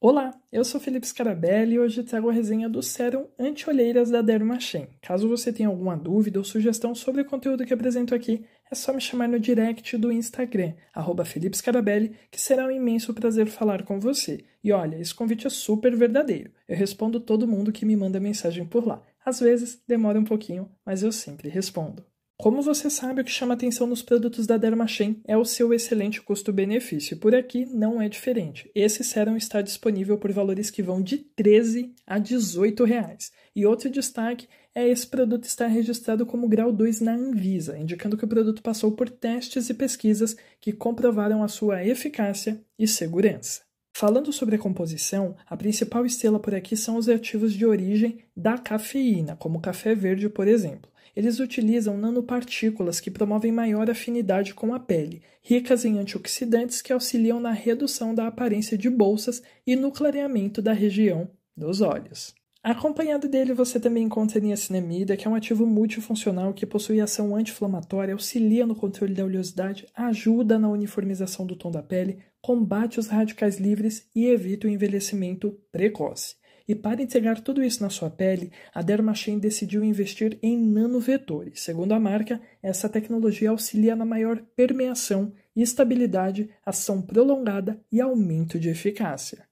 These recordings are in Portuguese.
Olá, eu sou Felipe Scarabelli e hoje trago a resenha do Serum anti-olheiras da Dermashen. Caso você tenha alguma dúvida ou sugestão sobre o conteúdo que apresento aqui, é só me chamar no direct do Instagram, arroba Felipe Scarabelli, que será um imenso prazer falar com você. E olha, esse convite é super verdadeiro. Eu respondo todo mundo que me manda mensagem por lá. Às vezes demora um pouquinho, mas eu sempre respondo. Como você sabe, o que chama atenção nos produtos da Dermachem é o seu excelente custo-benefício. Por aqui não é diferente. Esse sérum está disponível por valores que vão de 13 a 18 reais. E outro destaque é esse produto estar registrado como grau 2 na Anvisa, indicando que o produto passou por testes e pesquisas que comprovaram a sua eficácia e segurança. Falando sobre a composição, a principal estrela por aqui são os ativos de origem da cafeína, como o café verde, por exemplo. Eles utilizam nanopartículas que promovem maior afinidade com a pele, ricas em antioxidantes que auxiliam na redução da aparência de bolsas e no clareamento da região dos olhos. Acompanhado dele, você também encontra niacinamida, que é um ativo multifuncional que possui ação anti-inflamatória, auxilia no controle da oleosidade, ajuda na uniformização do tom da pele, combate os radicais livres e evita o envelhecimento precoce. E para entregar tudo isso na sua pele, a Dermachain decidiu investir em nanovetores. Segundo a marca, essa tecnologia auxilia na maior permeação, estabilidade, ação prolongada e aumento de eficácia.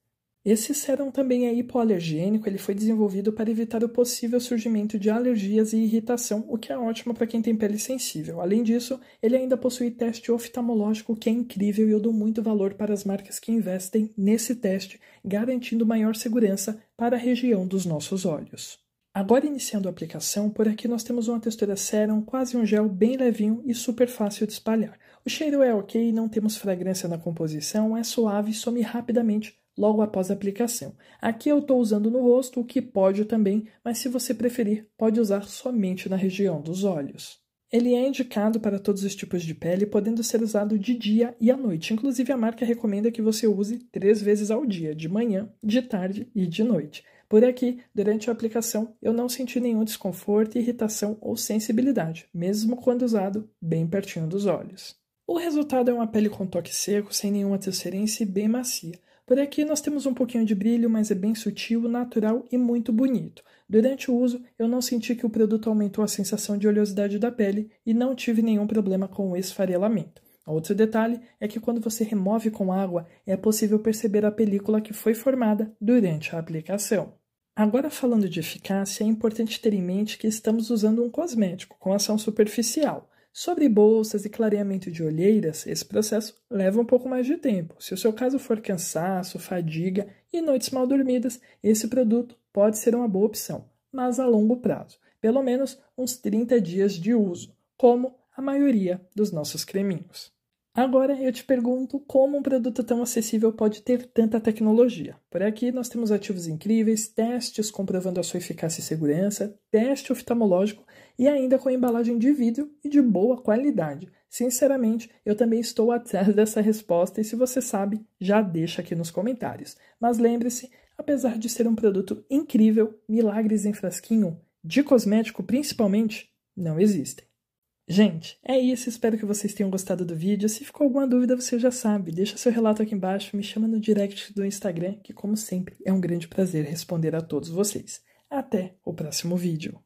Esse serum também é hipoalergênico, ele foi desenvolvido para evitar o possível surgimento de alergias e irritação, o que é ótimo para quem tem pele sensível. Além disso, ele ainda possui teste oftalmológico, que é incrível e eu dou muito valor para as marcas que investem nesse teste, garantindo maior segurança para a região dos nossos olhos. Agora iniciando a aplicação, por aqui nós temos uma textura serum, quase um gel bem levinho e super fácil de espalhar. O cheiro é ok, não temos fragrância na composição, é suave e some rapidamente logo após a aplicação. Aqui eu estou usando no rosto, o que pode também, mas se você preferir, pode usar somente na região dos olhos. Ele é indicado para todos os tipos de pele, podendo ser usado de dia e à noite. Inclusive, a marca recomenda que você use três vezes ao dia: de manhã, de tarde e de noite. Por aqui, durante a aplicação, eu não senti nenhum desconforto, irritação ou sensibilidade, mesmo quando usado bem pertinho dos olhos. O resultado é uma pele com toque seco, sem nenhuma transferência e bem macia. Por aqui nós temos um pouquinho de brilho, mas é bem sutil, natural e muito bonito. Durante o uso, eu não senti que o produto aumentou a sensação de oleosidade da pele e não tive nenhum problema com o esfarelamento. Outro detalhe é que quando você remove com água, é possível perceber a película que foi formada durante a aplicação. Agora, falando de eficácia, é importante ter em mente que estamos usando um cosmético com ação superficial. Sobre bolsas e clareamento de olheiras, esse processo leva um pouco mais de tempo. Se o seu caso for cansaço, fadiga e noites mal dormidas, esse produto pode ser uma boa opção, mas a longo prazo, pelo menos uns 30 dias de uso, como a maioria dos nossos creminhos. Agora eu te pergunto como um produto tão acessível pode ter tanta tecnologia. Por aqui nós temos ativos incríveis, testes comprovando a sua eficácia e segurança, teste oftalmológico e ainda com embalagem de vidro e de boa qualidade. Sinceramente, eu também estou atrás dessa resposta e se você sabe, já deixa aqui nos comentários. Mas lembre-se, apesar de ser um produto incrível, milagres em frasquinho, de cosmético principalmente, não existem. Gente, é isso, espero que vocês tenham gostado do vídeo. Se ficou alguma dúvida, você já sabe, deixa seu relato aqui embaixo, me chama no direct do Instagram, que como sempre é um grande prazer responder a todos vocês. Até o próximo vídeo.